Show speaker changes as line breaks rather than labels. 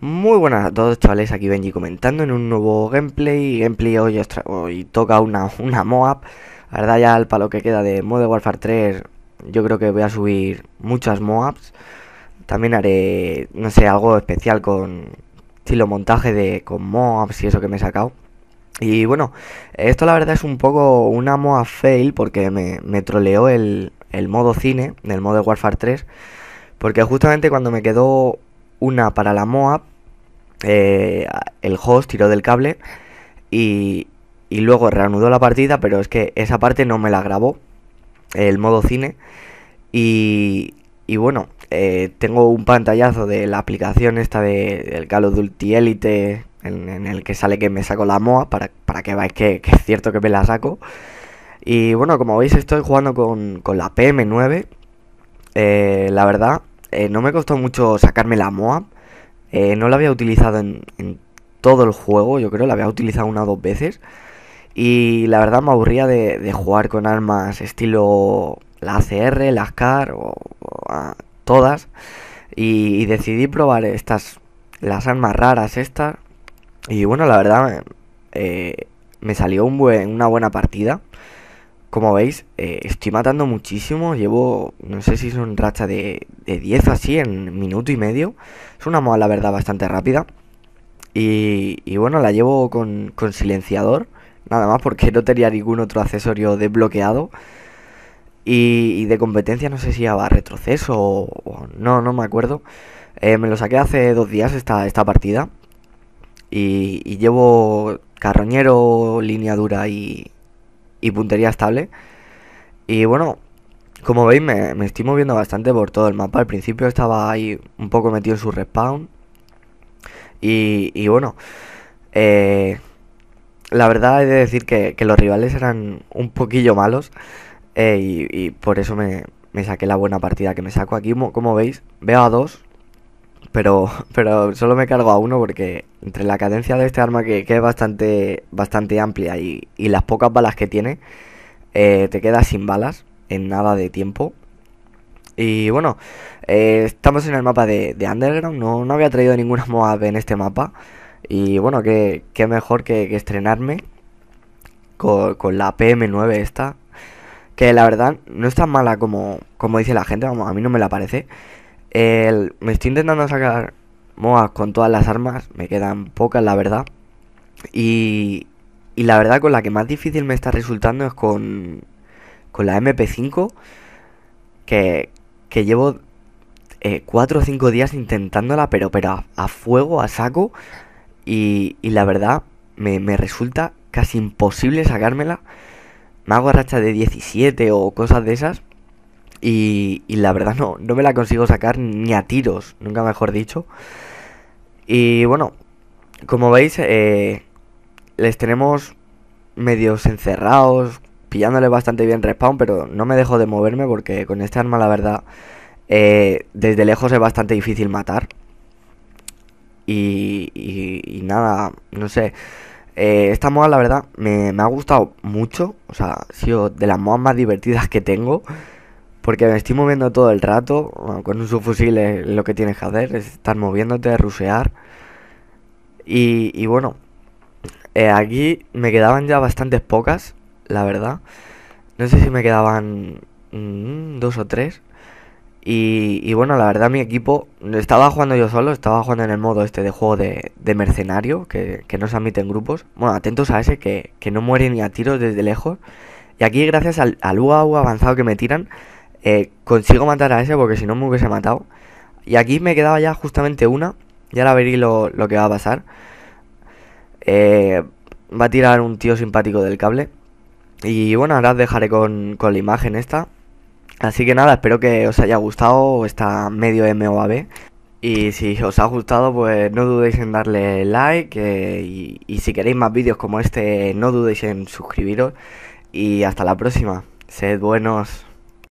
Muy buenas a todos chavales, aquí Benji comentando en un nuevo gameplay, gameplay hoy, toca una, una MOAB, la verdad ya al palo que queda de Modern Warfare 3 yo creo que voy a subir muchas MOABs, también haré, no sé, algo especial con estilo montaje de con MOABs y eso que me he sacado y bueno, esto la verdad es un poco una moa fail porque me, troleó el, modo cine, del modo Warfare 3, porque justamente cuando me quedó una para la moa eh, el host tiró del cable y, y luego reanudó la partida, pero es que esa parte no me la grabó, el modo cine. Y, y bueno, eh, tengo un pantallazo de la aplicación esta de, del Call of Duty Elite en, el que sale que me saco la MOA, para, que veáis que, es cierto que me la saco. Y bueno, como veis estoy jugando con, la PM9. Eh, la verdad, eh, no me costó mucho sacarme la MOA. Eh, no la había utilizado en, todo el juego, yo creo, la había utilizado una o dos veces. Y la verdad me aburría de, jugar con armas estilo la ACR, la SCAR o, todas. y, decidí probar estas, las armas raras estas, y bueno, la verdad, eh, me salió una buena partida. Como veis, eh, estoy matando muchísimo. Llevo, no sé si es un racha de, 10 así en minuto y medio. Es una moda, la verdad, bastante rápida. Y, bueno, la llevo con, silenciador. Nada más porque no tenía ningún otro accesorio desbloqueado. Y, de competencia no sé si va retroceso o, no, no me acuerdo. Eh, me lo saqué hace dos días esta, esta partida y, llevo carroñero, línea dura y, puntería estable. Y bueno, como veis me, estoy moviendo bastante por todo el mapa. Al principio estaba ahí un poco metido en su respawn. Y, bueno, eh, la verdad es de decir que, los rivales eran un poquillo malos. Eh, y, por eso me, saqué la buena partida que me saco aquí. Como, como veis, veo a dos pero, pero solo me cargo a uno porque entre la cadencia de este arma que, es bastante, bastante amplia y, las pocas balas que tiene, eh, te quedas sin balas en nada de tiempo. Y bueno, eh, estamos en el mapa de, de Underground, no, había traído ninguna MOAB en este mapa. Y bueno, qué, mejor que, estrenarme con, la PM9 esta. Que la verdad no es tan mala como, como dice la gente, vamos, a mí no me la parece me estoy intentando sacar MOA con todas las armas, me quedan pocas la verdad. Y, y la verdad con la que más difícil me está resultando es con, la MP5, que, llevo 4 eh, o 5 días intentándola, pero, pero a, fuego, a saco. Y, la verdad me, me, resulta casi imposible sacármela. Me hago racha de 17 o cosas de esas. Y, la verdad no, no me la consigo sacar ni a tiros, nunca mejor dicho. Y bueno, como veis, eh, les tenemos medios encerrados, pillándole bastante bien respawn, pero no me dejo de moverme porque con este arma la verdad eh, desde lejos es bastante difícil matar. Y, nada, no sé. Eh, esta moda la verdad me, me, ha gustado mucho, o sea, ha sido de las modas más divertidas que tengo. Porque me estoy moviendo todo el rato. con un subfusil es lo que tienes que hacer, es estar moviéndote, rusear. Y, bueno, eh, aquí me quedaban ya bastantes pocas, la verdad. No sé si me quedaban mm, dos o tres. Y, bueno, la verdad mi equipo estaba jugando yo solo, estaba jugando en el modo este de juego de, mercenario, que, no se admiten grupos. Bueno, atentos a ese que, no muere ni a tiros desde lejos. Y aquí gracias al, al UAU avanzado que me tiran, eh, consigo matar a ese porque si no me hubiese matado. Y aquí me quedaba ya justamente una. Y ahora veréis lo, que va a pasar. Eh, va a tirar un tío simpático del cable. Y bueno, ahora os dejaré con, la imagen esta. Así que nada, espero que os haya gustado esta medio MOAB. Y si os ha gustado, pues no dudéis en darle like. Eh, y, y si queréis más vídeos como este, no dudéis en suscribiros. Y hasta la próxima. Sed buenos.